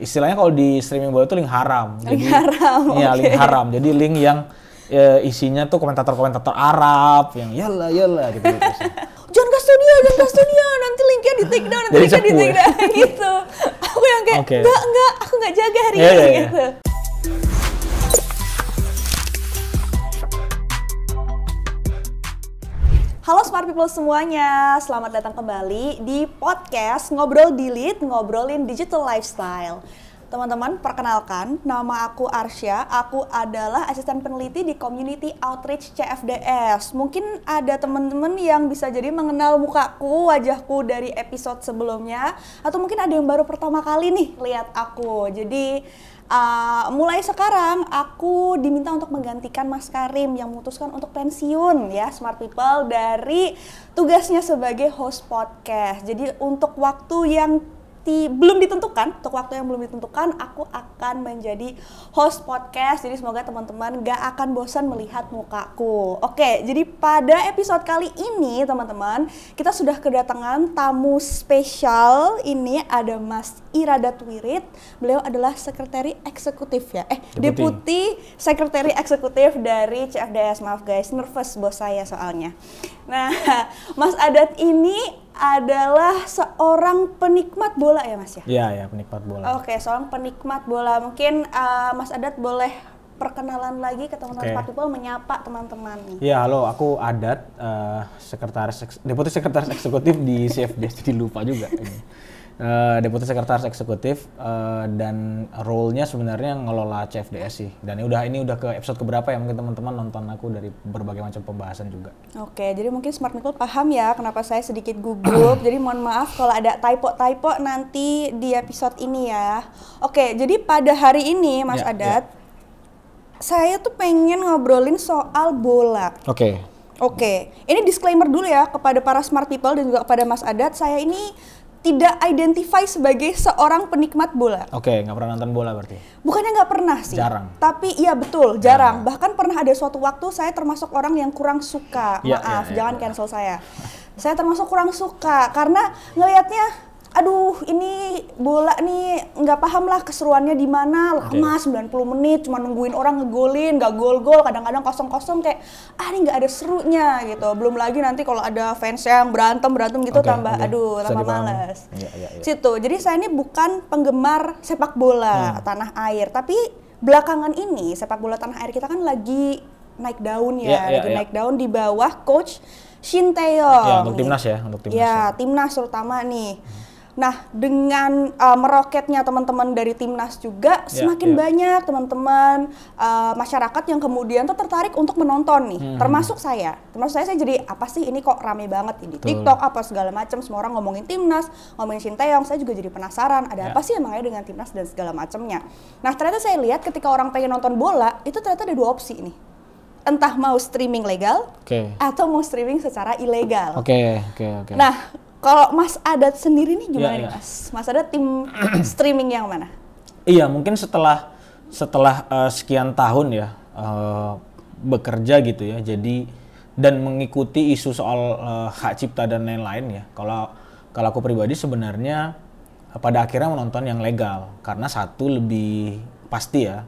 Istilahnya kalau di streaming bola itu link haram. Link jadi, haram. Iya, okay. link haram. Jadi link yang ya, isinya tuh komentator-komentator Arab yang yalah yalah gitu. -gitu. jangan ke studio, jangan ke studio, nanti linknya di take down, nanti linknya di take ya. down gitu. Aku yang kayak okay. enggak aku nggak jaga hari yeah, ini yeah, iya. gitu. Yeah. Halo Smart People semuanya, selamat datang kembali di podcast Ngobrol Dilit, Ngobrolin Digital Lifestyle. Teman-teman, perkenalkan, nama aku Arsya. Aku adalah asisten peneliti di Community Outreach CFDS. Mungkin ada teman-teman yang bisa jadi mengenal mukaku, wajahku dari episode sebelumnya, atau mungkin ada yang baru pertama kali nih lihat aku. Jadi, uh, mulai sekarang aku diminta untuk menggantikan Mas Karim yang memutuskan untuk pensiun ya Smart People dari tugasnya sebagai host podcast. Jadi untuk waktu yang belum ditentukan untuk waktu yang belum ditentukan aku akan menjadi host podcast jadi semoga teman-teman gak akan bosan melihat mukaku oke jadi pada episode kali ini teman-teman kita sudah kedatangan tamu spesial ini ada Mas Irada Twirit beliau adalah sekretari eksekutif ya eh deputi, deputi sekretari eksekutif dari CFDS maaf guys nervous bos saya soalnya nah Mas Adat ini adalah seorang penikmat bola ya Mas ya? Iya, ya, penikmat bola. Oke, okay, seorang penikmat bola. Mungkin uh, Mas Adat boleh perkenalan lagi ke teman-teman okay. bola menyapa teman-teman. Iya, halo, aku Adat, uh, sekretaris deputi sekretaris eksekutif di CFD, jadi lupa juga ini. Eh, deputi sekretaris eksekutif uh, dan role-nya sebenarnya ngelola CFDS sih. Dan ini udah ini udah ke episode keberapa ya mungkin teman-teman nonton aku dari berbagai macam pembahasan juga. Oke, jadi mungkin Smart People paham ya kenapa saya sedikit gugup. jadi mohon maaf kalau ada typo-typo nanti di episode ini ya. Oke, jadi pada hari ini Mas ya, ya. Adat ya. saya tuh pengen ngobrolin soal bola. Oke. Oke, ini disclaimer dulu ya kepada para smart people dan juga kepada Mas Adat. Saya ini tidak identify sebagai seorang penikmat bola. Oke, okay, nggak pernah nonton bola berarti? Bukannya nggak pernah sih. Jarang. Tapi iya betul, jarang. jarang. Bahkan pernah ada suatu waktu saya termasuk orang yang kurang suka. Ya, Maaf, ya, ya, jangan ya. cancel saya. saya termasuk kurang suka karena ngelihatnya aduh ini bola nih nggak paham lah keseruannya di mana lama okay. 90 menit cuma nungguin orang ngegolin nggak gol-gol kadang-kadang kosong-kosong kayak ah ini nggak ada serunya gitu belum lagi nanti kalau ada fans yang berantem berantem gitu okay, tambah okay. aduh Bisa tambah males ya, ya, ya. situ jadi saya ini bukan penggemar sepak bola hmm. tanah air tapi belakangan ini sepak bola tanah air kita kan lagi naik daun ya, ya, ya lagi ya. naik daun di bawah coach Shin Taeyong. Ya, untuk timnas ya, untuk iya, timnas. Ya, ya. timnas terutama nih. Hmm. Nah, dengan uh, meroketnya teman-teman dari timnas juga, yeah, semakin yeah. banyak teman-teman uh, masyarakat yang kemudian tuh tertarik untuk menonton nih, hmm. termasuk saya. Termasuk saya, saya jadi apa sih ini kok rame banget ini Betul. TikTok apa segala macam, semua orang ngomongin timnas, ngomongin sinteyong, saya juga jadi penasaran ada yeah. apa sih emangnya dengan timnas dan segala macamnya. Nah, ternyata saya lihat ketika orang pengen nonton bola itu ternyata ada dua opsi nih entah mau streaming legal okay. atau mau streaming secara ilegal. Oke, okay, oke, okay, oke. Okay. Nah, kalau Mas Adat sendiri nih gimana ya, nih iya. Mas? Mas Adat tim streaming yang mana? Iya, mungkin setelah setelah uh, sekian tahun ya uh, bekerja gitu ya. Jadi dan mengikuti isu soal uh, hak cipta dan lain-lain ya. Kalau kalau aku pribadi sebenarnya pada akhirnya menonton yang legal karena satu lebih pasti ya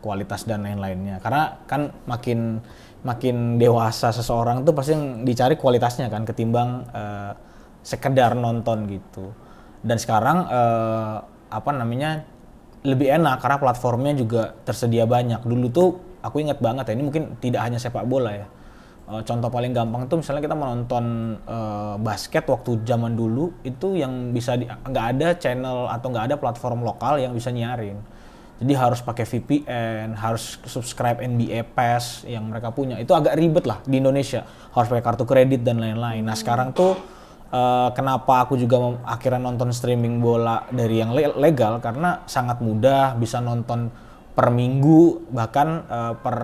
kualitas dan lain-lainnya karena kan makin makin dewasa seseorang tuh pasti yang dicari kualitasnya kan ketimbang uh, sekedar nonton gitu. Dan sekarang uh, apa namanya lebih enak karena platformnya juga tersedia banyak. Dulu tuh aku ingat banget ya ini mungkin tidak hanya sepak bola ya. Uh, contoh paling gampang tuh misalnya kita menonton uh, basket waktu zaman dulu itu yang bisa nggak ada channel atau nggak ada platform lokal yang bisa nyiarin. Jadi harus pakai VPN, harus subscribe NBA Pass yang mereka punya. Itu agak ribet lah di Indonesia. Harus pakai kartu kredit dan lain-lain. Nah sekarang tuh Eh, kenapa aku juga akhirnya nonton streaming bola dari yang legal karena sangat mudah bisa nonton per minggu bahkan uh, per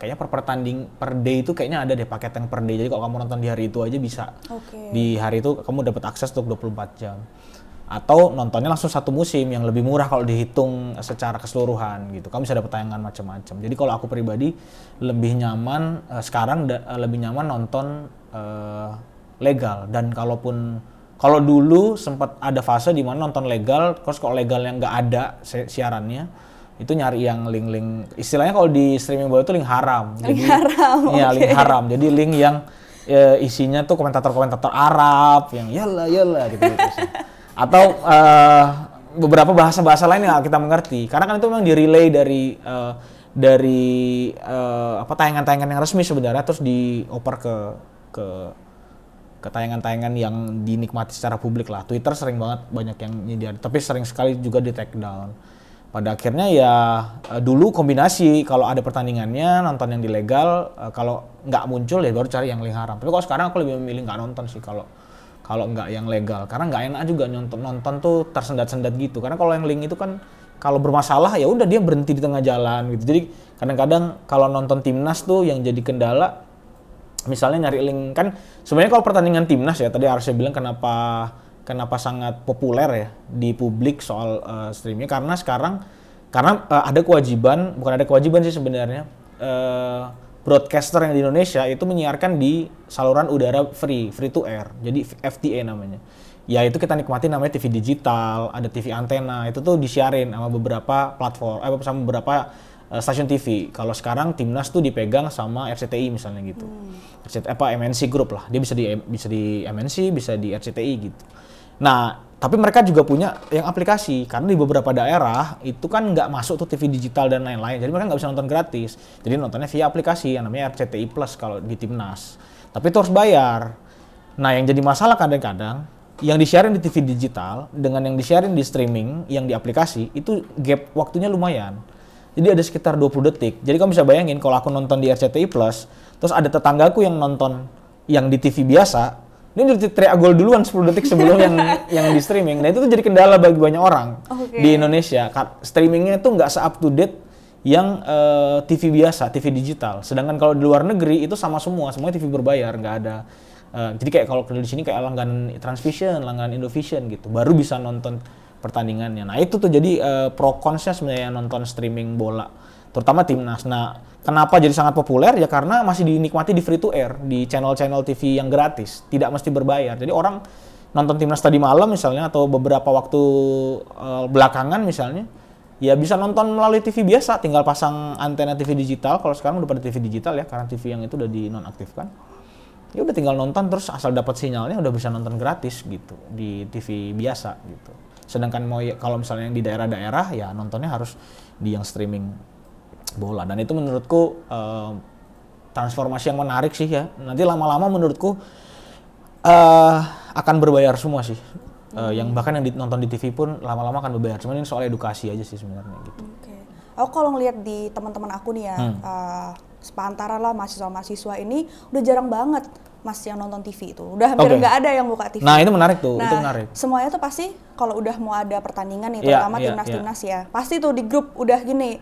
kayaknya per pertanding per day itu kayaknya ada deh paket yang per day jadi kalau kamu nonton di hari itu aja bisa okay. di hari itu kamu dapat akses untuk 24 jam atau nontonnya langsung satu musim yang lebih murah kalau dihitung secara keseluruhan gitu. Kamu bisa dapat tayangan macam-macam. Jadi kalau aku pribadi lebih nyaman uh, sekarang lebih nyaman nonton legal dan kalaupun kalau dulu sempat ada fase di mana nonton legal terus kalau legal yang nggak ada siarannya itu nyari yang link-link istilahnya kalau di streaming bola itu link haram jadi, haram ya okay. link haram jadi link yang ya, isinya tuh komentator-komentator Arab yang yalah yalah gitu, -gitu. atau uh, beberapa bahasa-bahasa lain yang kita mengerti karena kan itu memang di relay dari uh, dari uh, apa tayangan-tayangan yang resmi sebenarnya terus dioper ke ke ke tayangan-tayangan yang dinikmati secara publik lah. Twitter sering banget banyak yang nyediain, tapi sering sekali juga di take down. Pada akhirnya ya eh, dulu kombinasi kalau ada pertandingannya nonton yang dilegal, eh, kalau nggak muncul ya baru cari yang haram. Tapi kalau sekarang aku lebih memilih nggak nonton sih kalau kalau nggak yang legal karena nggak enak juga nonton nonton tuh tersendat-sendat gitu karena kalau yang link itu kan kalau bermasalah ya udah dia berhenti di tengah jalan gitu jadi kadang-kadang kalau nonton timnas tuh yang jadi kendala misalnya nyari link kan sebenarnya kalau pertandingan timnas ya tadi harusnya bilang kenapa kenapa sangat populer ya di publik soal uh, streamnya karena sekarang karena uh, ada kewajiban bukan ada kewajiban sih sebenarnya uh, broadcaster yang di Indonesia itu menyiarkan di saluran udara free free to air jadi FTA namanya ya itu kita nikmati namanya TV digital ada TV antena itu tuh disiarin sama beberapa platform eh sama beberapa uh, stasiun TV. Kalau sekarang Timnas tuh dipegang sama RCTI misalnya gitu. Hmm. RCTI, apa MNC Group lah. Dia bisa di bisa di MNC, bisa di RCTI gitu. Nah, tapi mereka juga punya yang aplikasi karena di beberapa daerah itu kan nggak masuk tuh TV digital dan lain-lain jadi mereka nggak bisa nonton gratis jadi nontonnya via aplikasi yang namanya RCTI Plus kalau di timnas tapi itu harus bayar nah yang jadi masalah kadang-kadang yang disiarin di TV digital dengan yang disiarin di streaming yang di aplikasi itu gap waktunya lumayan jadi ada sekitar 20 detik. Jadi kamu bisa bayangin kalau aku nonton di RCTI Plus, terus ada tetanggaku yang nonton yang di TV biasa, ini udah teriak gol duluan 10 detik sebelum yang yang di streaming. Nah itu tuh jadi kendala bagi banyak orang okay. di Indonesia. Streamingnya tuh nggak se-up to date yang uh, eh, TV biasa, TV digital. Sedangkan kalau di luar negeri itu sama semua, semua TV berbayar, nggak ada Uh, jadi kayak kalau di sini kayak langganan Transvision, langganan Indovision gitu, baru bisa nonton pertandingannya. Nah itu tuh jadi uh, pro consnya sebenarnya nonton streaming bola, terutama timnas. Nah kenapa jadi sangat populer ya karena masih dinikmati di free to air di channel-channel TV yang gratis, tidak mesti berbayar. Jadi orang nonton timnas tadi malam misalnya atau beberapa waktu uh, belakangan misalnya ya bisa nonton melalui TV biasa, tinggal pasang antena TV digital. Kalau sekarang udah pada TV digital ya karena TV yang itu udah dinonaktifkan. Ya udah tinggal nonton terus asal dapat sinyalnya udah bisa nonton gratis gitu di TV biasa gitu. Sedangkan mau ya, kalau misalnya yang di daerah-daerah ya nontonnya harus di yang streaming bola. Dan itu menurutku uh, transformasi yang menarik sih ya. Nanti lama-lama menurutku uh, akan berbayar semua sih. Uh, hmm. yang bahkan yang ditonton di TV pun lama-lama akan berbayar. Cuman ini soal edukasi aja sih sebenarnya gitu. Oke. Okay. Aku kalau ngelihat di teman-teman aku nih ya, hmm. uh, sepantaran lah mahasiswa-mahasiswa ini udah jarang banget mas yang nonton TV itu udah hampir nggak okay. ada yang buka TV. Nah itu menarik tuh, nah, itu menarik. Semuanya tuh pasti kalau udah mau ada pertandingan nih, iya, terutama iya, timnas-timnas yeah, yeah, ya, pasti tuh di grup udah gini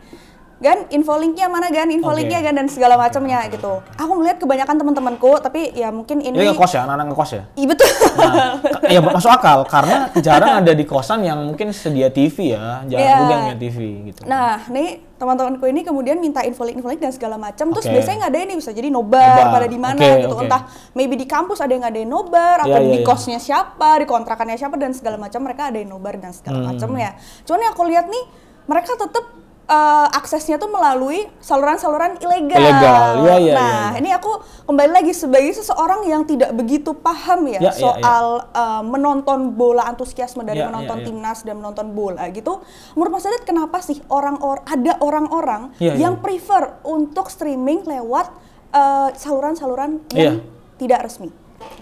Gan info linknya mana Gan info okay. linknya Gan dan segala macamnya gitu aku melihat kebanyakan teman-temanku tapi ya mungkin ini ya kos ya anak-anak kos ya iya betul nah, ya masuk akal karena jarang ada di kosan yang mungkin sedia TV ya jarang yeah. juga punya TV gitu nah nih teman-temanku ini kemudian minta info link, info link dan segala macam okay. terus biasanya nggak ada ini bisa jadi nobar pada di mana okay, gitu okay. entah maybe di kampus ada yang ada nobar iya, atau yeah, yeah, di iya. kosnya yeah. siapa di kontrakannya siapa dan segala macam mereka ada yang nobar dan segala hmm. macam ya cuman yang aku lihat nih mereka tetap uh, aksesnya tuh melalui saluran-saluran ilegal. Ilegal, ya, ya, Nah, ya, ini aku kembali lagi sebagai seseorang yang tidak begitu paham ya, ya soal ya, ya. Uh, menonton bola, antusiasme dari ya, ya menonton ya, ya. timnas dan menonton bola gitu. Menurut Mas Adit, kenapa sih orang or ada orang-orang ya, ya. yang prefer untuk streaming lewat eh, saluran-saluran uh, yang ya. tidak resmi?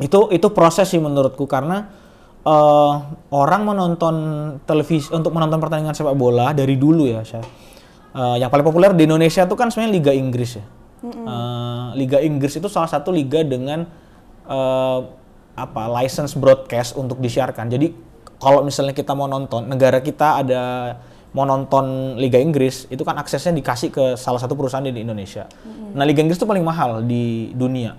Itu itu proses sih menurutku karena Uh, orang menonton televisi untuk menonton pertandingan sepak bola dari dulu ya, saya uh, yang paling populer di Indonesia itu kan sebenarnya Liga Inggris ya. Mm -hmm. uh, Liga Inggris itu salah satu liga dengan uh, apa license broadcast untuk disiarkan. Jadi kalau misalnya kita mau nonton, negara kita ada mau nonton Liga Inggris itu kan aksesnya dikasih ke salah satu perusahaan di Indonesia. Mm -hmm. Nah Liga Inggris itu paling mahal di dunia.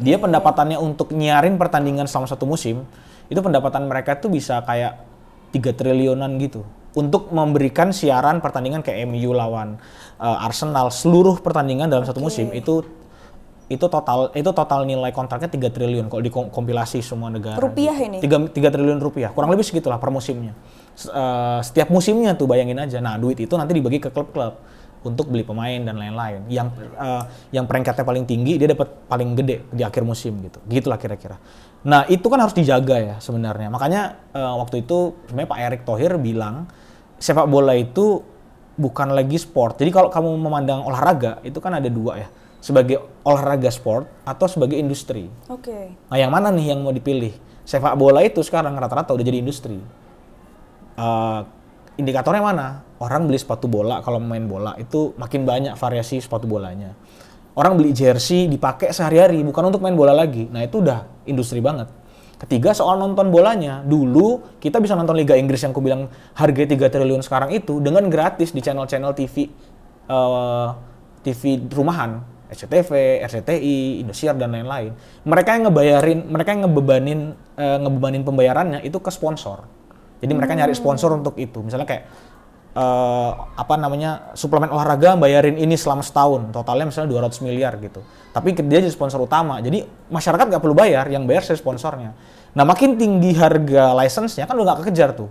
Dia pendapatannya untuk nyiarin pertandingan selama satu musim itu pendapatan mereka tuh bisa kayak tiga triliunan gitu untuk memberikan siaran pertandingan kayak MU lawan uh, Arsenal seluruh pertandingan dalam okay. satu musim itu itu total itu total nilai kontraknya 3 triliun kalau dikompilasi semua negara. Rupiah ini. 3, 3 triliun rupiah, kurang lebih segitulah per musimnya. Uh, setiap musimnya tuh bayangin aja. Nah, duit itu nanti dibagi ke klub-klub untuk beli pemain dan lain-lain. Yang uh, yang peringkatnya paling tinggi dia dapat paling gede di akhir musim gitu. Gitulah kira-kira. Nah, itu kan harus dijaga ya sebenarnya. Makanya uh, waktu itu sebenarnya Pak Erick Thohir bilang sepak bola itu bukan lagi sport. Jadi kalau kamu memandang olahraga itu kan ada dua ya. Sebagai olahraga sport atau sebagai industri. Oke. Okay. Nah, yang mana nih yang mau dipilih? Sepak bola itu sekarang rata-rata udah jadi industri. Uh, indikatornya mana? orang beli sepatu bola kalau main bola itu makin banyak variasi sepatu bolanya. Orang beli jersey dipakai sehari-hari bukan untuk main bola lagi. Nah, itu udah industri banget. Ketiga soal nonton bolanya. Dulu kita bisa nonton Liga Inggris yang aku bilang harga 3 triliun sekarang itu dengan gratis di channel-channel TV uh, eh, TV rumahan, SCTV, RCTI, Indosiar dan lain-lain. Mereka yang ngebayarin, mereka yang ngebebanin uh, ngebebanin pembayarannya itu ke sponsor. Jadi mereka nyari sponsor hmm. untuk itu. Misalnya kayak uh, apa namanya suplemen olahraga bayarin ini selama setahun totalnya misalnya 200 miliar gitu tapi dia jadi sponsor utama jadi masyarakat nggak perlu bayar yang bayar saya sponsornya nah makin tinggi harga license-nya kan udah nggak kekejar tuh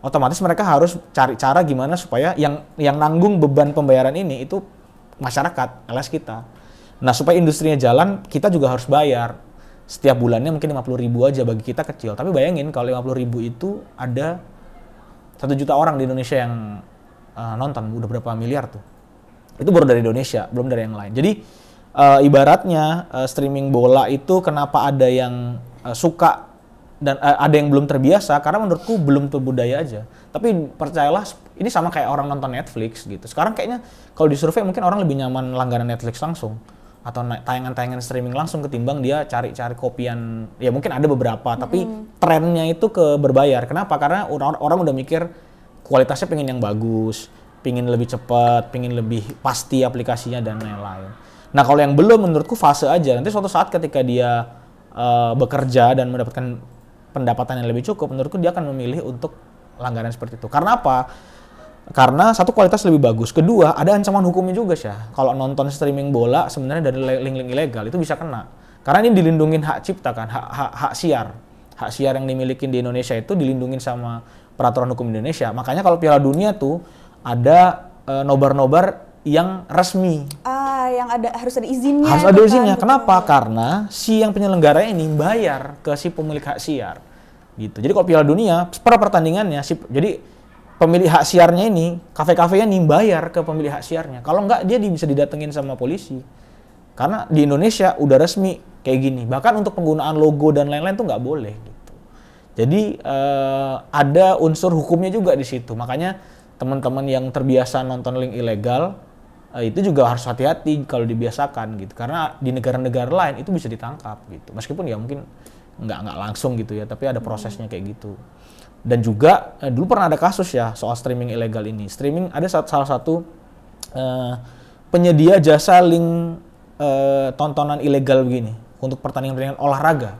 otomatis mereka harus cari cara gimana supaya yang yang nanggung beban pembayaran ini itu masyarakat LS kita nah supaya industrinya jalan kita juga harus bayar setiap bulannya mungkin 50 ribu aja bagi kita kecil tapi bayangin kalau 50 ribu itu ada satu juta orang di Indonesia yang uh, nonton udah berapa miliar tuh itu baru dari Indonesia belum dari yang lain jadi uh, ibaratnya uh, streaming bola itu kenapa ada yang uh, suka dan uh, ada yang belum terbiasa karena menurutku belum terbudaya aja tapi percayalah ini sama kayak orang nonton Netflix gitu sekarang kayaknya kalau disurvey mungkin orang lebih nyaman langganan Netflix langsung atau tayangan-tayangan streaming langsung ketimbang dia cari-cari kopian ya mungkin ada beberapa mm tapi hmm. trennya itu ke berbayar kenapa karena orang orang udah mikir kualitasnya pengen yang bagus pingin lebih cepat pingin lebih pasti aplikasinya dan lain-lain nah kalau yang belum menurutku fase aja nanti suatu saat ketika dia uh, bekerja dan mendapatkan pendapatan yang lebih cukup menurutku dia akan memilih untuk langganan seperti itu karena apa karena satu kualitas lebih bagus, kedua ada ancaman hukumnya juga sih. Kalau nonton streaming bola sebenarnya dari link-link ilegal itu bisa kena. Karena ini dilindungi hak cipta kan, hak, hak, hak siar. Hak siar yang dimiliki di Indonesia itu dilindungi sama peraturan hukum Indonesia. Makanya kalau Piala Dunia tuh ada eh, nobar-nobar yang resmi. Ah, yang ada harus ada izinnya. Harus ada gitu kan? izinnya. Kan? Kenapa? Betul. Karena si yang penyelenggara ini bayar ke si pemilik hak siar. Gitu. Jadi kalau Piala Dunia per pertandingannya si jadi pemilik hak siarnya ini, kafe-kafenya nih bayar ke pemilik hak siarnya. Kalau enggak dia bisa didatengin sama polisi. Karena di Indonesia udah resmi kayak gini. Bahkan untuk penggunaan logo dan lain-lain tuh nggak boleh gitu. Jadi eh, ada unsur hukumnya juga di situ. Makanya teman-teman yang terbiasa nonton link ilegal eh, itu juga harus hati-hati kalau dibiasakan gitu. Karena di negara-negara lain itu bisa ditangkap gitu. Meskipun ya mungkin nggak nggak langsung gitu ya, tapi ada prosesnya kayak gitu dan juga eh, dulu pernah ada kasus ya soal streaming ilegal ini. Streaming ada salah satu eh, penyedia jasa link eh, tontonan ilegal begini untuk pertandingan-pertandingan olahraga.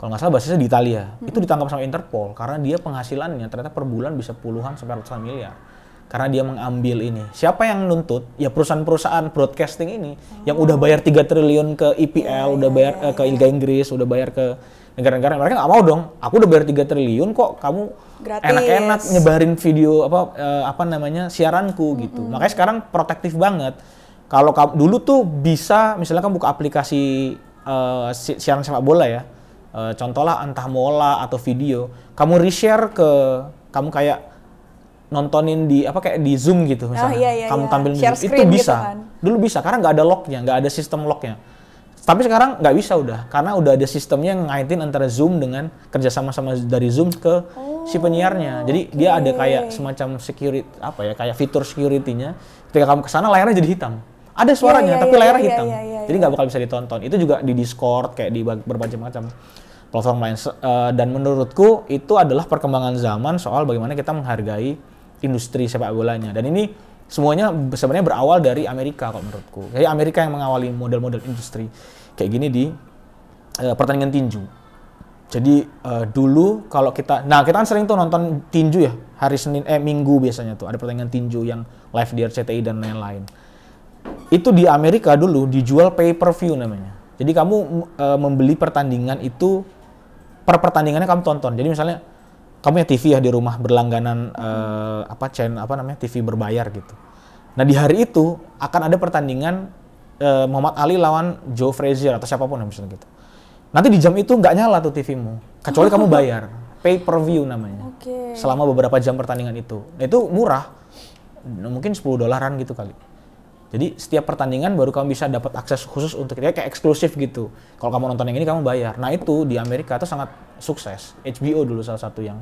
Kalau nggak salah basisnya di Italia. Hmm. Itu ditangkap sama Interpol karena dia penghasilannya ternyata per bulan bisa puluhan sampai ratusan miliar. Karena dia mengambil ini. Siapa yang nuntut? Ya perusahaan-perusahaan broadcasting ini oh. yang udah bayar 3 triliun ke IPL, yeah, udah iya, bayar uh, ke iya. Liga Inggris, udah bayar ke negara-negara mereka nggak mau dong aku udah bayar 3 triliun kok kamu enak-enak nyebarin video apa eh, apa namanya siaranku gitu mm-hmm. makanya sekarang protektif banget kalau dulu tuh bisa misalnya kamu buka aplikasi uh, si- siaran sepak bola ya uh, contohlah entah mola atau video kamu reshare ke kamu kayak nontonin di apa kayak di zoom gitu misalnya oh, iya, iya, kamu iya. tampil itu gitu bisa gitu kan? dulu bisa karena nggak ada locknya nggak ada sistem locknya tapi sekarang nggak bisa udah, karena udah ada sistemnya yang ngaitin antara Zoom dengan kerjasama sama dari Zoom ke oh, si penyiarnya. Oh, jadi okay. dia ada kayak semacam security apa ya, kayak fitur security-nya. Ketika kamu kesana layarnya jadi hitam. Ada iya, suaranya, yeah, yeah, tapi yeah, layarnya yeah, hitam. Yeah, yeah, yeah, jadi iya. nggak bakal bisa ditonton. Itu juga di Discord kayak di berbagai macam platform lain. Eh, dan menurutku itu adalah perkembangan zaman soal bagaimana kita menghargai industri sepak bolanya. Dan ini semuanya sebenarnya berawal dari Amerika kalau menurutku. Jadi Amerika yang mengawali model-model industri kayak gini di uh, pertandingan tinju. Jadi uh, dulu kalau kita, nah kita kan sering tuh nonton tinju ya hari Senin, eh Minggu biasanya tuh ada pertandingan tinju yang live di RCTI dan lain-lain. Itu di Amerika dulu dijual pay per view namanya. Jadi kamu uh, membeli pertandingan itu per pertandingannya kamu tonton. Jadi misalnya kamu ya TV ya di rumah berlangganan uh, apa channel apa namanya TV berbayar gitu. Nah di hari itu akan ada pertandingan eh, Muhammad Ali lawan Joe Frazier atau siapapun misalnya gitu. Nanti di jam itu nggak nyala tuh TVmu, kecuali kamu bayar pay per view namanya. Okay. Selama beberapa jam pertandingan itu, nah, itu murah, mungkin 10 dolaran gitu kali. Jadi setiap pertandingan baru kamu bisa dapat akses khusus untuk dia ya, kayak eksklusif gitu. Kalau kamu nonton yang ini kamu bayar. Nah itu di Amerika itu sangat sukses. HBO dulu salah satu yang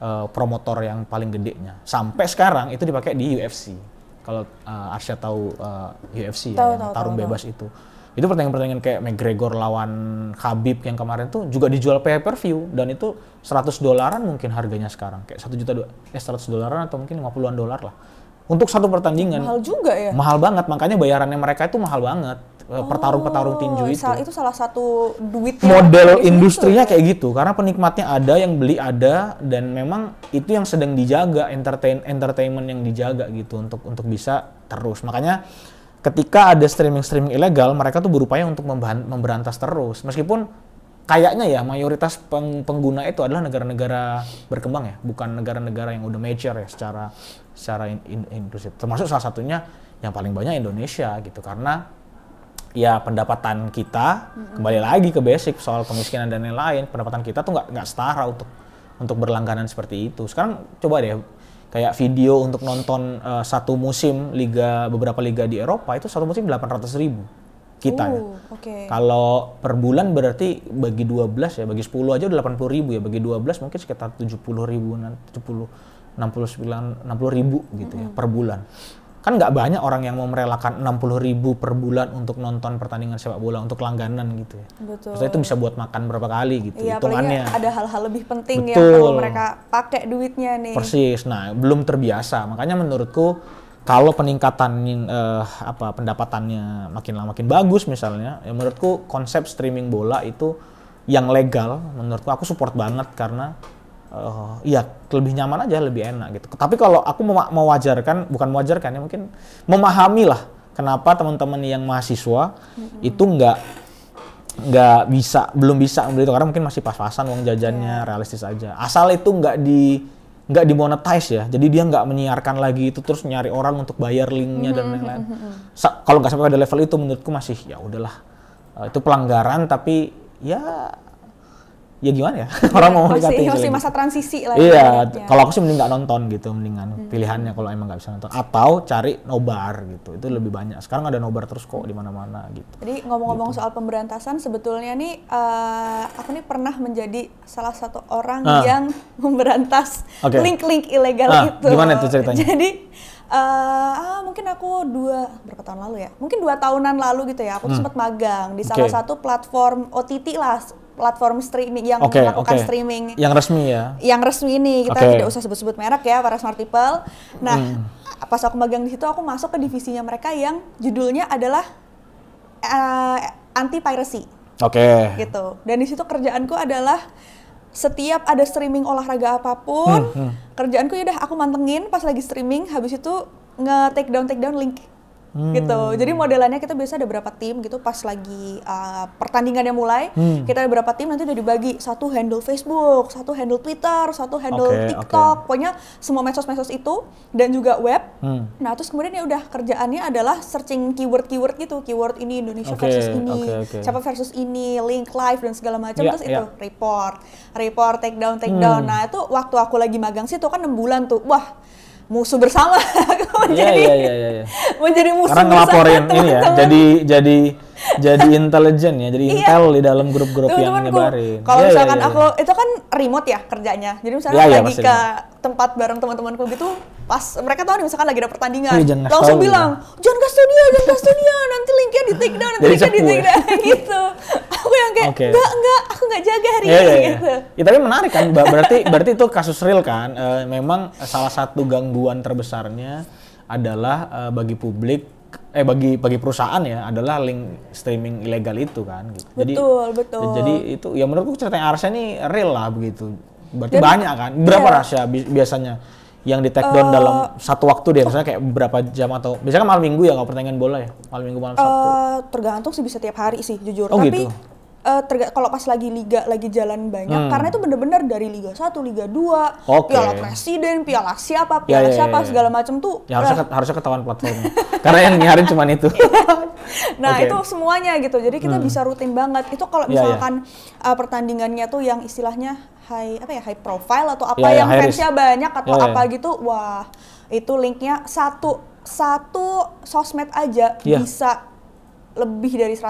uh, promotor yang paling gedenya. Sampai sekarang itu dipakai di UFC. Kalau uh, eh, Arsya tahu uh, eh, UFC tau, ya, tau, yang tarung tau, bebas tau. itu. Itu pertandingan-pertandingan kayak McGregor lawan Khabib yang kemarin tuh juga dijual pay per view dan itu 100 dolaran mungkin harganya sekarang kayak 1 juta eh 100 dolaran atau mungkin 50-an dolar lah untuk satu pertandingan. Mahal juga ya. Mahal banget, makanya bayarannya mereka itu mahal banget. Eh, oh, pertarung-pertarung tinju itu. Itu salah satu duit model iya, industrinya kayak gitu karena penikmatnya ada yang beli ada dan memang itu yang sedang dijaga entertain entertainment yang dijaga gitu untuk untuk bisa terus. Makanya ketika ada streaming-streaming ilegal, mereka tuh berupaya untuk memberantas terus. Meskipun kayaknya ya mayoritas peng pengguna itu adalah negara-negara berkembang ya, bukan negara-negara yang udah mature ya secara secara in, in, inklusif. Termasuk salah satunya yang paling banyak Indonesia gitu karena ya pendapatan kita kembali lagi ke basic soal kemiskinan dan lain-lain pendapatan kita tuh nggak nggak setara untuk untuk berlangganan seperti itu sekarang coba deh kayak video untuk nonton uh, satu musim liga beberapa liga di Eropa itu satu musim delapan ratus ribu kita uh, ya. oh, Okay. Kalau per bulan berarti bagi 12 ya, bagi 10 aja udah 80 ribu ya, bagi 12 mungkin sekitar 70 ribu, 70, 69, 60 ribu gitu mm -hmm. ya per bulan. Kan nggak banyak orang yang mau merelakan 60 ribu per bulan untuk nonton pertandingan sepak bola untuk langganan gitu ya. Betul. itu bisa buat makan berapa kali gitu, ya, hitungannya. ada hal-hal lebih penting Betul. ya kalau mereka pakai duitnya nih. Persis, nah belum terbiasa. Makanya menurutku kalau peningkatan uh, apa pendapatannya makin lama makin bagus misalnya, ya menurutku konsep streaming bola itu yang legal menurutku aku support banget karena uh, ya lebih nyaman aja lebih enak gitu tapi kalau aku mau mewajarkan bukan mewajarkan ya mungkin memahami lah kenapa teman-teman yang mahasiswa mm-hmm. itu nggak nggak bisa belum bisa membeli itu karena mungkin masih pas-pasan uang jajannya yeah. realistis aja asal itu nggak di nggak dimonetize ya jadi dia nggak menyiarkan lagi itu terus nyari orang untuk bayar linknya dan hmm, hmm, lain-lain hmm, kalau nggak sampai pada level itu menurutku masih ya udahlah eh, itu pelanggaran tapi ya ya gimana ya orang mau mendekati masih, masih gitu. masa transisi lah ya. iya ya. kalau aku sih mending nggak nonton gitu mendingan hmm. pilihannya kalau emang nggak bisa nonton atau cari nobar gitu itu lebih banyak sekarang ada nobar terus kok di mana-mana gitu jadi ngomong-ngomong gitu. soal pemberantasan sebetulnya nih uh, aku nih pernah menjadi salah satu orang ah. yang memberantas okay. link-link ilegal ah, itu gimana itu ceritanya jadi uh, ah, mungkin aku dua berapa tahun lalu ya mungkin dua tahunan lalu gitu ya aku hmm. sempat magang di salah satu platform OTT lah platform streaming yang okay, melakukan okay. streaming yang resmi ya yang resmi ini kita okay. tidak usah sebut-sebut merek ya para smart people nah hmm. pas aku magang di situ aku masuk ke divisinya mereka yang judulnya adalah uh, eh, anti piracy oke okay. gitu dan di situ kerjaanku adalah setiap ada streaming olahraga apapun hmm, hmm. kerjaanku ya udah aku mantengin pas lagi streaming habis itu nge take down take down link Hmm. gitu. Jadi modelannya kita biasa ada berapa tim gitu pas lagi uh, pertandingannya mulai, hmm. kita ada berapa tim nanti udah dibagi satu handle Facebook, satu handle Twitter, satu handle okay, TikTok, okay. pokoknya semua medsos-medsos itu dan juga web. Hmm. Nah, terus kemudian ya udah kerjaannya adalah searching keyword-keyword gitu, keyword ini Indonesia okay, versus ini, okay, okay. siapa versus ini, link live dan segala macam yeah, terus yeah. itu ya. report, report take down take hmm. down. Nah, itu waktu aku lagi magang sih itu kan enam bulan tuh. Wah, musuh bersama menjadi yeah, yeah, yeah, yeah. menjadi musuh karena ngelaporin bersama, teman -teman. ini ya jadi jadi jadi intelijen ya jadi iya. intel di dalam grup-grup yang nyebarin kalau yeah, iya, misalkan yeah, yeah. aku iya. itu kan remote ya kerjanya jadi misalnya yeah, yeah, lagi ke tempat bareng teman-temanku gitu pas mereka tahu nih misalkan lagi ada pertandingan Wih, langsung bilang ya. jangan ke studio jangan ke studio nanti linknya di take down nanti linknya di take ya. down gitu aku yang kayak okay. enggak enggak aku nggak jaga hari yeah, ini yeah, yeah. Gitu. Ya, tapi menarik kan berarti berarti itu kasus real kan e, memang salah satu gangguan terbesarnya adalah e, bagi publik eh bagi bagi perusahaan ya adalah link streaming ilegal itu kan gitu. Jadi, betul, betul. Jadi itu ya menurutku cerita yang Arsa ini real lah begitu. Berarti Dan, banyak kan? Berapa yeah. rahasia biasanya? yang di take down uh, dalam satu waktu deh misalnya kayak berapa jam atau biasanya kan malam minggu ya kalau pertandingan bola ya malam minggu malam sabtu uh, tergantung sih bisa tiap hari sih jujur oh, tapi gitu? uh, kalau pas lagi liga lagi jalan banyak hmm. karena itu bener-bener dari Liga 1, Liga 2, okay. piala presiden, piala siapa, ya, piala yeah, yeah, siapa yeah. Ya. segala macam tuh. Ya harusnya, eh. ke harusnya ketahuan platformnya. karena yang nyarin cuma itu. Iya. nah, okay. itu semuanya gitu. Jadi kita hmm. bisa rutin banget. Itu kalau ya, misalkan yeah, yeah. Uh, pertandingannya tuh yang istilahnya high apa ya high profile atau apa yeah, yang yeah, fansnya banyak atau yeah, apa yeah. gitu, wah itu linknya satu satu sosmed aja yeah. bisa lebih dari 100.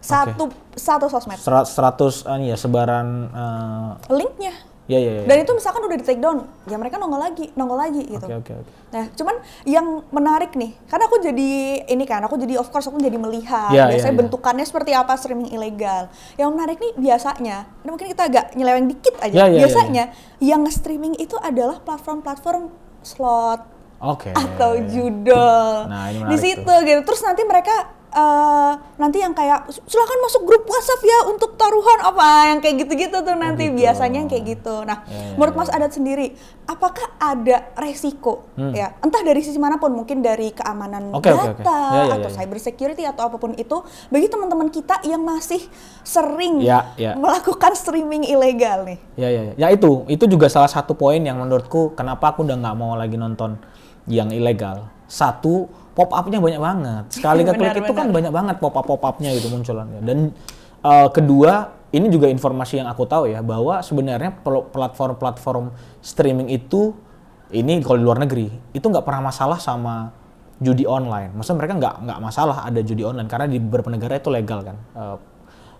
Satu okay. satu sosmed. seratus uh, ya sebaran uh, linknya. Ya, ya, ya. Dan itu misalkan udah di take down, ya mereka nongol lagi, nongol lagi gitu. Okay, okay, okay. Nah, cuman yang menarik nih, karena aku jadi ini kan, aku jadi of course aku jadi melihat yeah, biasanya yeah, iya. bentukannya seperti apa streaming ilegal. Yang menarik nih biasanya, ini mungkin kita agak nyeleweng dikit aja. Yeah, yeah, iya, iya. biasanya yeah, yeah. yang streaming itu adalah platform-platform slot okay. atau judul. Nah, ini di situ tuh. gitu. Terus nanti mereka Eh, nanti yang kayak silahkan masuk grup WhatsApp ya untuk taruhan apa yang kayak gitu-gitu tuh oh, nanti oh, gitu. biasanya yang kayak gitu. Nah, ya, ya, menurut ya. Mas Adat sendiri, apakah ada resiko hmm. ya entah dari sisi manapun mungkin dari keamanan okay, data okay, okay. Ya, ya, atau ya, ya. cyber security atau apapun itu bagi teman-teman kita yang masih sering ya, ya. melakukan streaming ilegal nih. Ya ya ya. Ya itu itu juga salah satu poin yang menurutku kenapa aku udah nggak mau lagi nonton yang ilegal. Satu pop up-nya banyak banget sekali ke klik itu kan banyak banget pop up pop up-nya gitu munculannya dan uh, kedua ini juga informasi yang aku tahu ya bahwa sebenarnya platform-platform streaming itu ini kalau di luar negeri itu nggak pernah masalah sama judi online. Maksudnya mereka nggak nggak masalah ada judi online karena di beberapa negara itu legal kan uh,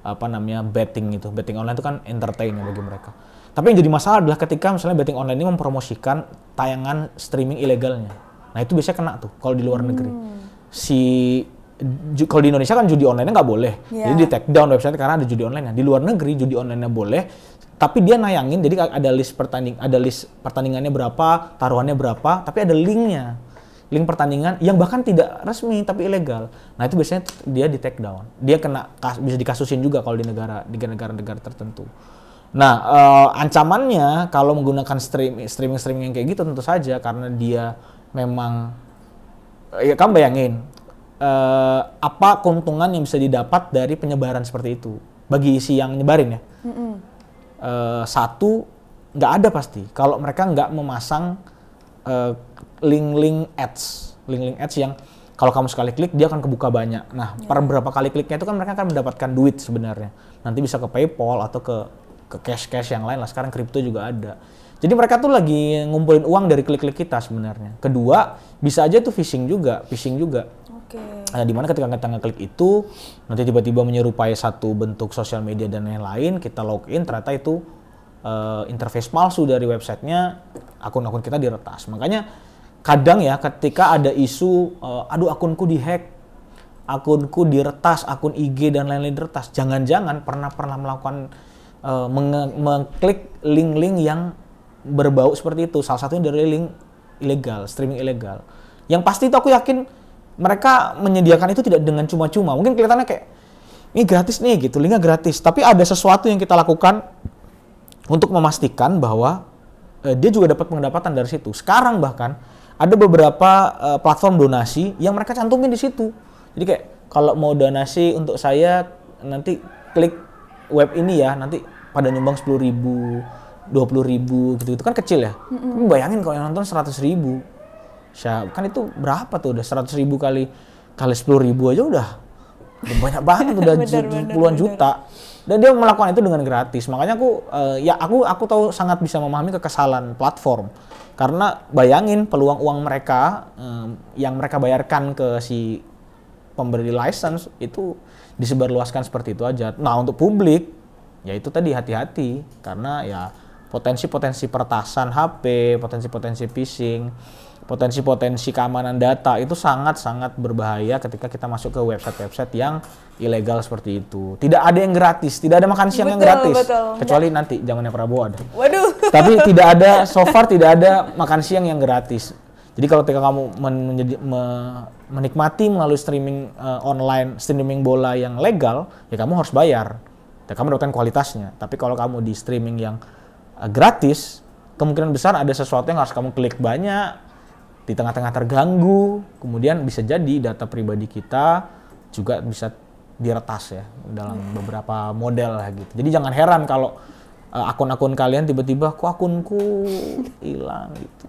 apa namanya betting itu betting online itu kan entertain ya bagi mereka. Tapi yang jadi masalah adalah ketika misalnya betting online ini mempromosikan tayangan streaming ilegalnya Nah itu biasanya kena tuh kalau di luar hmm. negeri. Si kalau di Indonesia kan judi online-nya nggak boleh. Yeah. Jadi di take down website karena ada judi online-nya. Di luar negeri judi online-nya boleh, tapi dia nayangin jadi ada list pertanding ada list pertandingannya berapa, taruhannya berapa, tapi ada link-nya. link pertandingan yang bahkan tidak resmi tapi ilegal. Nah itu biasanya dia di take down. Dia kena bisa dikasusin juga kalau di negara di negara-negara tertentu. Nah uh, ancamannya kalau menggunakan streaming streaming streaming yang kayak gitu tentu saja karena dia memang ya kamu bayangin uh, apa keuntungan yang bisa didapat dari penyebaran seperti itu bagi isi yang nyebarin ya mm -hmm. uh, satu nggak ada pasti kalau mereka nggak memasang link eh, link-link ads link-link ads yang kalau kamu sekali klik dia akan kebuka banyak nah yeah. per berapa kali kliknya itu kan mereka akan mendapatkan duit sebenarnya nanti bisa ke PayPal atau ke ke cash cash yang lain lah sekarang kripto juga ada jadi mereka tuh lagi ngumpulin uang dari klik-klik kita sebenarnya. Kedua, bisa aja tuh phishing juga, phishing juga. Oke. Okay. Nah, dimana ketika kita ngeklik itu, nanti tiba-tiba menyerupai satu bentuk sosial media dan lain-lain, kita login, ternyata itu uh, interface palsu dari websitenya, akun-akun kita diretas. Makanya kadang ya ketika ada isu, uh, aduh akunku dihack, akunku diretas, akun IG dan lain-lain diretas, jangan-jangan pernah-pernah melakukan uh, mengklik link-link yang berbau seperti itu. Salah satunya dari link ilegal, streaming ilegal. Yang pasti itu aku yakin mereka menyediakan itu tidak dengan cuma-cuma. Mungkin kelihatannya kayak ini gratis nih gitu, linknya gratis. Tapi ada sesuatu yang kita lakukan untuk memastikan bahwa eh, dia juga dapat pendapatan dari situ. Sekarang bahkan ada beberapa eh, platform donasi yang mereka cantumin di situ. Jadi kayak kalau mau donasi untuk saya nanti klik web ini ya, nanti pada nyumbang 10 ribu, puluh ribu gitu gitu kan kecil ya mm -mm. bayangin kalau yang nonton seratus ribu Syab, kan itu berapa tuh udah seratus ribu kali kali sepuluh ribu aja udah, udah banyak banget udah bener, puluhan juta dan dia melakukan itu dengan gratis makanya aku uh, ya aku aku tahu sangat bisa memahami kekesalan platform karena bayangin peluang uang mereka um, yang mereka bayarkan ke si pemberi license itu disebarluaskan seperti itu aja nah untuk publik ya itu tadi hati-hati karena ya potensi-potensi pertasan HP, potensi-potensi phishing, potensi-potensi keamanan data itu sangat-sangat berbahaya ketika kita masuk ke website-website yang ilegal seperti itu. Tidak ada yang gratis, tidak ada makan siang betul, yang gratis. Betul. Kecuali nanti zamannya Prabowo ada. Waduh. Tapi tidak ada so far tidak ada makan siang yang gratis. Jadi kalau ketika kamu menjadi, me menikmati melalui streaming uh, online, streaming bola yang legal, ya kamu harus bayar. Ya kamu dapatkan kualitasnya. Tapi kalau kamu di streaming yang Eh, gratis, kemungkinan besar ada sesuatu yang harus kamu klik banyak, di tengah-tengah terganggu, kemudian bisa jadi data pribadi kita juga bisa diretas ya dalam iya. beberapa model gitu. Jadi jangan heran kalau uh, akun-akun kalian tiba-tiba kok akunku hilang gitu.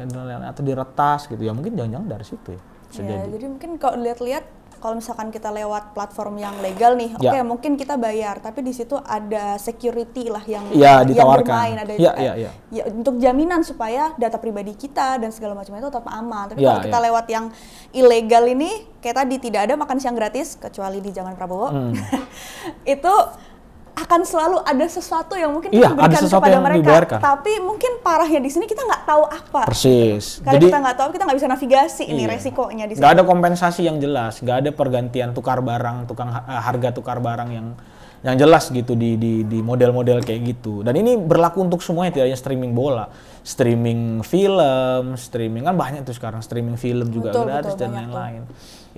Dan lain-lain atau diretas gitu ya mungkin jangan-jangan dari situ ya. ya, jadi. jadi mungkin kalau lihat-lihat kalau misalkan kita lewat platform yang legal nih, ya. oke okay, mungkin kita bayar, tapi di situ ada security lah yang yeah, yang bermain ada yeah, yeah, yeah. ya untuk jaminan supaya data pribadi kita dan segala macam itu tetap aman. Tapi yeah, kalau kita yeah. lewat yang ilegal ini, kayak tadi tidak ada makan siang gratis kecuali di zaman Prabowo. Hmm. itu akan selalu ada sesuatu yang mungkin iya, kita berikan kepada yang mereka. Dibayarkan. Tapi mungkin parahnya di sini kita nggak tahu apa. Persis. Karena Jadi, kita nggak tahu, kita nggak bisa navigasi iya. ini resikonya di sini. Nggak ada kompensasi yang jelas, nggak ada pergantian tukar barang, tukang eh, harga tukar barang yang yang jelas gitu di di di model-model kayak gitu. Dan ini berlaku untuk semuanya tidak hanya streaming bola, streaming film, streaming kan banyak tuh sekarang streaming film juga betul, gratis betul, dan lain-lain.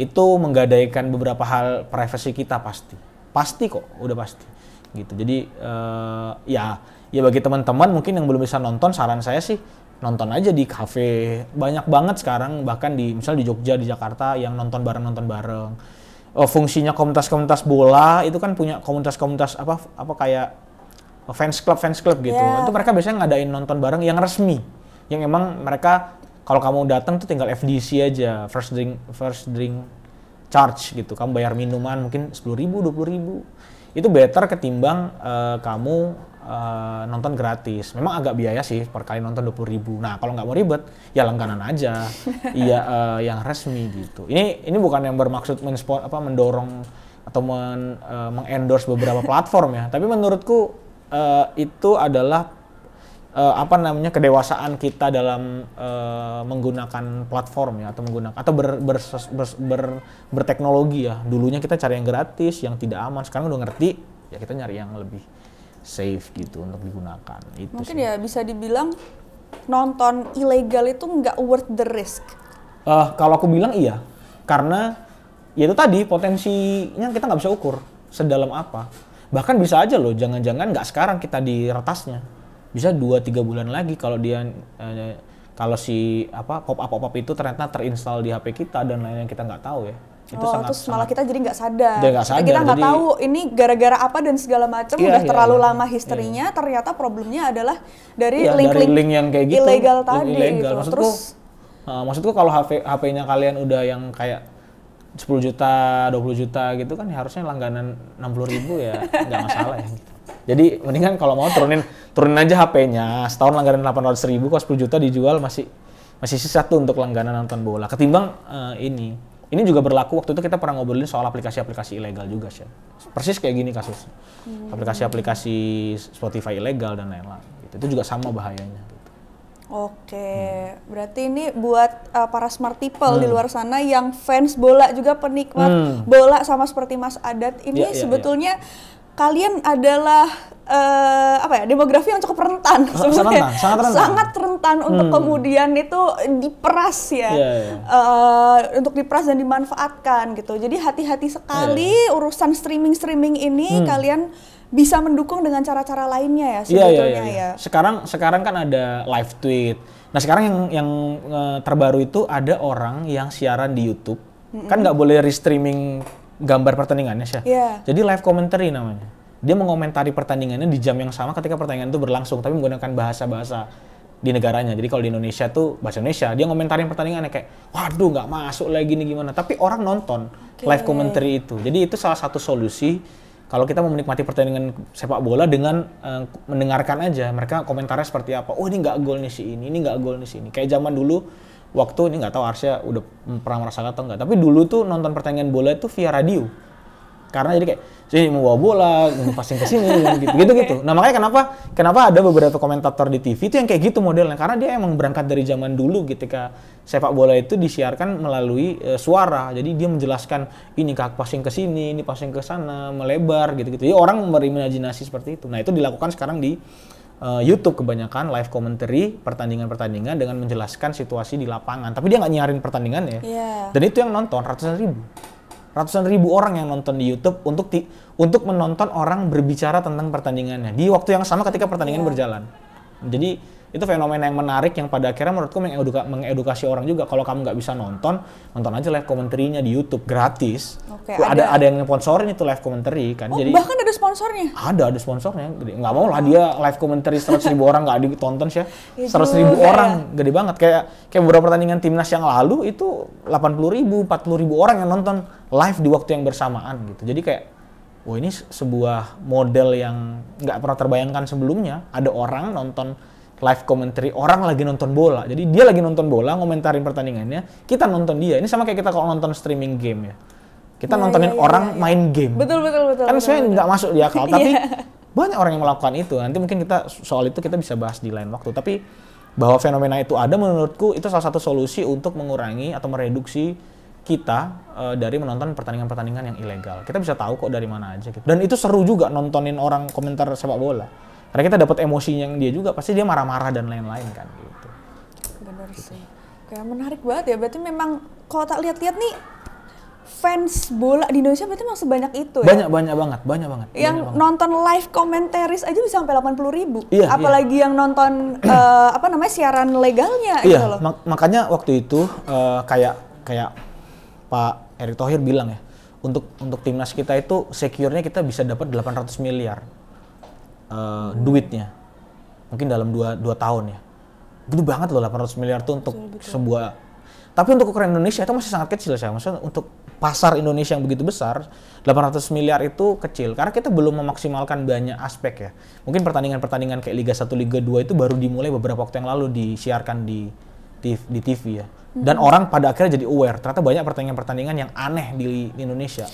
Itu menggadaikan beberapa hal privasi kita pasti. Pasti kok, udah pasti gitu jadi uh, ya ya bagi teman-teman mungkin yang belum bisa nonton saran saya sih nonton aja di kafe banyak banget sekarang bahkan di misal di Jogja di Jakarta yang nonton bareng nonton bareng oh, fungsinya komunitas-komunitas bola itu kan punya komunitas-komunitas apa apa kayak oh, fans club fans club gitu yeah. itu mereka biasanya ngadain nonton bareng yang resmi yang emang mereka kalau kamu datang tuh tinggal FDC aja first drink first drink charge gitu kamu bayar minuman mungkin sepuluh ribu dua puluh ribu itu better ketimbang uh, kamu uh, nonton gratis. Memang agak biaya sih per kali nonton dua puluh ribu. Nah kalau nggak mau ribet ya langganan aja, iya uh, yang resmi gitu. Ini ini bukan yang bermaksud menspon apa mendorong atau men, uh, mengendorse beberapa platform ya. Tapi menurutku uh, itu adalah uh, apa namanya kedewasaan kita dalam uh, menggunakan platform ya atau menggunakan atau ber, ber, ber, ber, berteknologi ya dulunya kita cari yang gratis yang tidak aman sekarang udah ngerti ya kita nyari yang lebih safe gitu untuk digunakan itu mungkin sih. ya bisa dibilang nonton ilegal itu nggak worth the risk uh, kalau aku bilang iya karena ya itu tadi potensinya kita nggak bisa ukur sedalam apa bahkan bisa aja loh jangan-jangan nggak sekarang kita di retasnya bisa dua tiga bulan lagi kalau dia eh, kalau si apa pop up pop up itu ternyata terinstall di HP kita dan lain-lain kita nggak tahu ya itu oh, sangat, terus sangat, malah kita jadi nggak sadar. Jadi gak sadar. Kita nggak tahu ini gara-gara apa dan segala macam iya, udah iya, terlalu iya, lama historinya. Iya. Ternyata problemnya adalah dari iya, link-link iya, yang kayak gitu, ilegal tadi. Ilegal. Gitu. Maksudku, terus, uh, maksudku kalau HP HP-nya kalian udah yang kayak 10 juta, 20 juta gitu kan ya harusnya langganan 60 ribu ya nggak masalah ya. Gitu. Jadi mendingan kalau mau turunin turunin aja HP-nya. Setahun langganan 800 ribu, kalau 10 juta dijual masih masih sisa tuh untuk langganan nonton bola. Ketimbang uh, ini. Ini juga berlaku waktu itu kita pernah ngobrolin soal aplikasi-aplikasi ilegal juga sih. Persis kayak gini kasus. Hmm. Aplikasi-aplikasi Spotify ilegal dan lain-lain. Gitu. Itu juga sama bahayanya. Oke, hmm. berarti ini buat uh, para smart people hmm. di luar sana yang fans bola juga penikmat hmm. bola sama seperti Mas Adat ini yeah, yeah, iya. sebetulnya yeah kalian adalah uh, apa ya demografi yang cukup rentan sangat rentan, sangat rentan, sangat rentan untuk hmm. kemudian itu diperas ya yeah, yeah. Uh, untuk diperas dan dimanfaatkan gitu jadi hati-hati sekali yeah, yeah. urusan streaming streaming ini hmm. kalian bisa mendukung dengan cara-cara lainnya ya iya, iya, sebetulnya yeah, yeah, yeah. ya sekarang sekarang kan ada live tweet nah sekarang yang yang eh, terbaru itu ada orang yang siaran di YouTube mm -hmm. kan nggak boleh restreaming gambar pertandingannya sih. Iya. Yeah. Jadi live commentary namanya. Dia mengomentari pertandingannya di jam yang sama ketika pertandingan itu berlangsung, tapi menggunakan bahasa-bahasa di negaranya. Jadi kalau di Indonesia tuh bahasa Indonesia, dia ngomentarin pertandingannya kayak, waduh nggak masuk lagi nih gimana. Tapi orang nonton okay. live commentary itu. Jadi itu salah satu solusi kalau kita mau menikmati pertandingan sepak bola dengan uh, mendengarkan aja mereka komentarnya seperti apa. Oh ini nggak gol nih si ini, ini nggak gol nih si ini. Kayak zaman dulu waktu ini nggak tahu Arsya udah pernah merasakan atau nggak tapi dulu tuh nonton pertandingan bola itu via radio karena jadi kayak sini mau bawa bola passing ke sini gitu gitu gitu nah makanya kenapa kenapa ada beberapa komentator di TV itu yang kayak gitu modelnya karena dia emang berangkat dari zaman dulu ketika sepak bola itu disiarkan melalui e, suara jadi dia menjelaskan ini kak passing ke sini ini passing ke sana melebar gitu gitu jadi orang berimajinasi seperti itu nah itu dilakukan sekarang di Eh, YouTube kebanyakan live commentary pertandingan-pertandingan dengan menjelaskan situasi di lapangan. Tapi dia nggak nyiarin ya. Yeah. Dan itu yang nonton ratusan ribu. Ratusan ribu orang yang nonton di YouTube untuk ti untuk menonton orang berbicara tentang pertandingannya di waktu yang sama ketika pertandingan yeah. berjalan. Jadi itu fenomena yang menarik yang pada akhirnya menurutku mengeduka, mengedukasi orang juga kalau kamu nggak bisa nonton nonton aja live commentary-nya di YouTube gratis okay, ada, ada ada yang sponsorin itu live commentary kan oh, jadi bahkan ada sponsornya ada ada sponsornya nggak mau lah dia live commentary seratus ribu orang nggak ditonton sih ya. Ya seratus ribu ya. orang gede banget kayak kayak beberapa pertandingan timnas yang lalu itu delapan puluh ribu empat puluh ribu orang yang nonton live di waktu yang bersamaan gitu jadi kayak wah ini sebuah model yang nggak pernah terbayangkan sebelumnya ada orang nonton live commentary orang lagi nonton bola. Jadi dia lagi nonton bola, ngomentarin pertandingannya, kita nonton dia. Ini sama kayak kita kalau nonton streaming game ya. Kita iya, nontonin iya, iya, orang main game. Betul betul betul. Kan sebenarnya nggak masuk di akal, tapi banyak orang yang melakukan itu. Nanti mungkin kita soal itu kita bisa bahas di lain waktu. Tapi bahwa fenomena itu ada menurutku itu salah satu solusi untuk mengurangi atau mereduksi kita uh, dari menonton pertandingan-pertandingan yang ilegal. Kita bisa tahu kok dari mana aja gitu. Dan itu seru juga nontonin orang komentar sepak bola karena kita dapat emosinya yang dia juga pasti dia marah-marah dan lain-lain kan gitu benar gitu. kayak menarik banget ya berarti memang kalau tak lihat-lihat nih fans bola di Indonesia berarti memang sebanyak itu ya? Banyak, banyak banget, banyak banget. Yang banyak banget. nonton live komentaris aja bisa sampai 80 ribu. Iya, iya. Apalagi iya. yang nonton, uh, apa namanya, siaran legalnya gitu iya, gitu loh. Mak makanya waktu itu uh, kayak kayak Pak Erick Thohir bilang ya, untuk untuk timnas kita itu secure-nya kita bisa dapat 800 miliar uh, duitnya mungkin dalam 2 dua tahun ya gede banget loh 800 miliar tuh untuk betul, sebuah tapi untuk ukuran Indonesia itu masih sangat kecil saya maksudnya untuk pasar Indonesia yang begitu besar 800 miliar itu kecil karena kita belum memaksimalkan banyak aspek ya mungkin pertandingan-pertandingan kayak Liga 1 Liga 2 itu baru dimulai beberapa waktu yang lalu disiarkan di di TV ya dan orang pada akhirnya jadi aware ternyata banyak pertandingan-pertandingan yang aneh di, Indonesia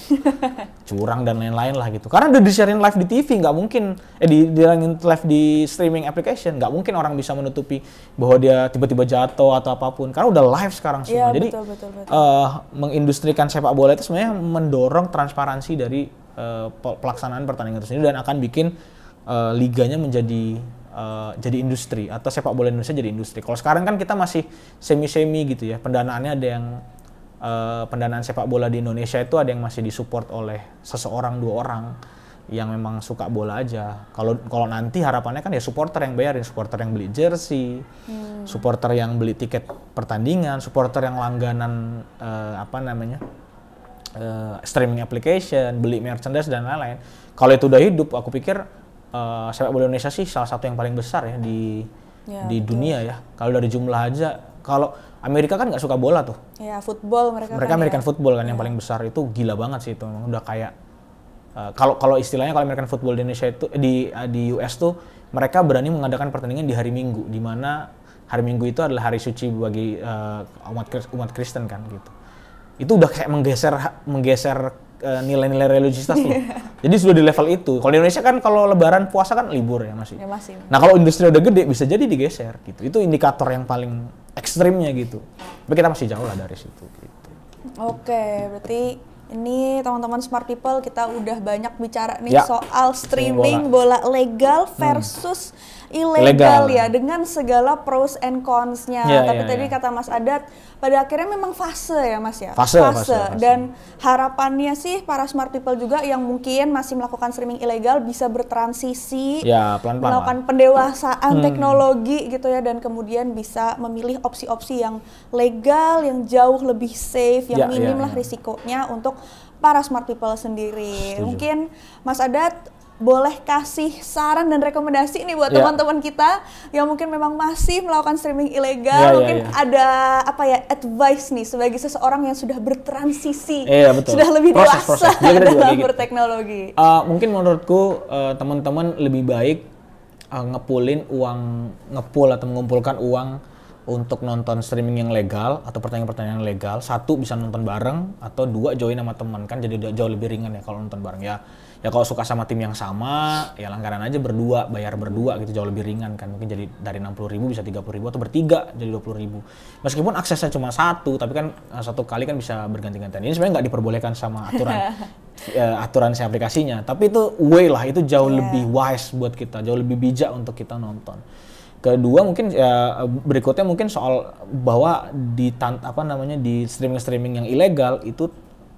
curang dan lain-lain lah gitu karena udah di sharing live di TV nggak mungkin eh di, di live di streaming application nggak mungkin orang bisa menutupi bahwa dia tiba-tiba jatuh atau apapun karena udah live sekarang semua ya, jadi betul, betul, betul. Uh, mengindustrikan sepak bola itu sebenarnya mendorong transparansi dari uh, pelaksanaan pertandingan itu sendiri dan akan bikin uh, liganya menjadi uh, jadi industri atau sepak bola Indonesia jadi industri. Kalau sekarang kan kita masih semi-semi gitu ya. Pendanaannya ada yang uh, pendanaan sepak bola di Indonesia itu ada yang masih disupport oleh seseorang dua orang yang memang suka bola aja. Kalau kalau nanti harapannya kan ya supporter yang bayarin, supporter yang beli jersey, hmm. supporter yang beli tiket pertandingan, supporter yang langganan uh, apa namanya? Uh, streaming application, beli merchandise dan lain-lain. Kalau itu udah hidup, aku pikir uh, sepak bola Indonesia sih salah satu yang paling besar ya di ya, di betul. dunia ya. Kalau dari jumlah aja, kalau Amerika kan nggak suka bola tuh. Ya football mereka. Mereka kan ya. American ya. football kan ya. yang paling besar itu gila banget sih itu. Udah kayak eh, kalau uh, kalau istilahnya kalau American football di Indonesia itu di uh, di US tuh mereka berani mengadakan pertandingan di hari Minggu di mana hari Minggu itu adalah hari suci bagi uh, umat umat Kristen kan gitu. Itu udah kayak menggeser menggeser Eh, nilai-nilai religiusitas tuh. Jadi sudah di level itu. Kalau di Indonesia kan kalau lebaran puasa kan libur ya masih. Ya masih. Nah, kalau industri udah gede bisa jadi digeser gitu. Itu indikator yang paling ekstrimnya gitu. Tapi kita masih jauh lah dari situ gitu. Oke, berarti ini teman-teman smart people kita udah banyak bicara nih ya. soal streaming bola. bola legal hmm. versus hmm ilegal Legal. ya dengan segala pros and consnya. Ya, Tapi ya, tadi ya. kata Mas Adat pada akhirnya memang fase ya Mas ya. Fase, fase. fase, fase. Dan harapannya sih para smart people juga yang mungkin masih melakukan streaming ilegal bisa bertransisi, ya, melakukan lah. pendewasaan hmm. teknologi gitu ya dan kemudian bisa memilih opsi-opsi yang legal, yang jauh lebih safe, yang ya, ya minim ya, ya. lah risikonya untuk para smart people sendiri. Setuju. Mungkin Mas Adat boleh kasih saran dan rekomendasi nih buat yeah. teman-teman kita yang mungkin memang masih melakukan streaming ilegal, yeah, iya, mungkin yeah, yeah. ada apa ya advice nih sebagai seseorang yang sudah bertransisi, yeah, iya, betul. sudah lebih proses, dewasa proses. Dia dalam gitu. berteknologi. Uh, mungkin menurutku uh, teman-teman lebih baik uh, ngepulin uang ngepul atau mengumpulkan uang untuk nonton streaming yang legal atau pertanyaan yang legal satu bisa nonton bareng atau dua join sama teman kan jadi jauh lebih ringan ya kalau nonton bareng ya ya kalau suka sama tim yang sama ya langgaran aja berdua bayar berdua gitu jauh lebih ringan kan mungkin jadi dari 60 ribu bisa 30 ribu atau bertiga jadi 20 ribu meskipun aksesnya cuma satu tapi kan eh, satu kali kan bisa berganti-gantian ini sebenarnya nggak diperbolehkan sama aturan ya, aturan si aplikasinya tapi itu way lah itu jauh yeah. lebih wise buat kita jauh lebih bijak untuk kita nonton kedua mungkin ya, berikutnya mungkin soal bahwa di tan apa namanya di streaming streaming yang ilegal itu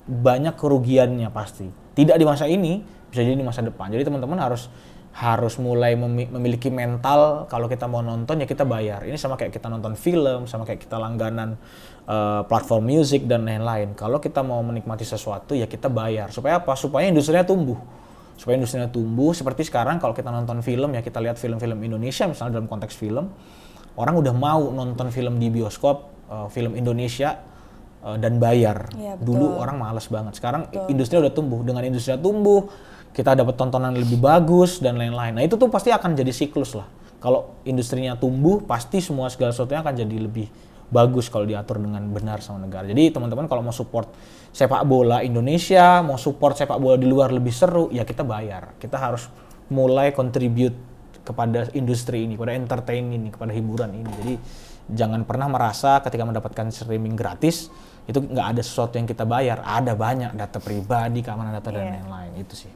banyak kerugiannya pasti tidak di masa ini bisa jadi di masa depan jadi teman-teman harus harus mulai memiliki mental kalau kita mau nonton ya kita bayar ini sama kayak kita nonton film sama kayak kita langganan uh, platform music dan lain-lain kalau kita mau menikmati sesuatu ya kita bayar supaya apa supaya industrinya tumbuh supaya industrinya tumbuh seperti sekarang kalau kita nonton film ya kita lihat film-film Indonesia misalnya dalam konteks film orang udah mau nonton film di bioskop uh, film Indonesia uh, dan bayar. Ya, Dulu orang males banget. Sekarang betul. industri udah tumbuh. Dengan industri tumbuh, kita dapat tontonan lebih bagus dan lain-lain. Nah itu tuh pasti akan jadi siklus lah. Kalau industrinya tumbuh, pasti semua segala sesuatunya akan jadi lebih bagus kalau diatur dengan benar sama negara. Jadi teman-teman kalau mau support sepak bola Indonesia, mau support sepak bola di luar lebih seru, ya kita bayar. Kita harus mulai contribute kepada industri ini, kepada entertain ini, kepada hiburan ini. Jadi jangan pernah merasa ketika mendapatkan streaming gratis itu nggak ada sesuatu yang kita bayar ada banyak data pribadi keamanan data yeah. dan iya. lain-lain itu sih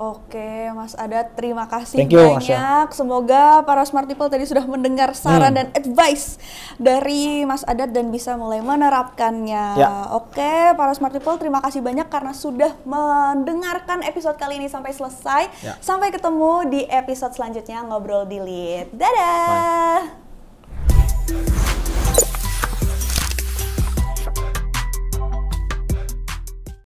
Oke, Mas Adat, terima kasih you, ya. banyak. Semoga para smart people tadi sudah mendengar saran hmm. dan advice dari Mas Adat dan bisa mulai menerapkannya. Ya. Oke, para smart people, terima kasih banyak karena sudah mendengarkan episode kali ini sampai selesai. Ya. Sampai ketemu di episode selanjutnya ngobrol di lead. Dadah. Bye.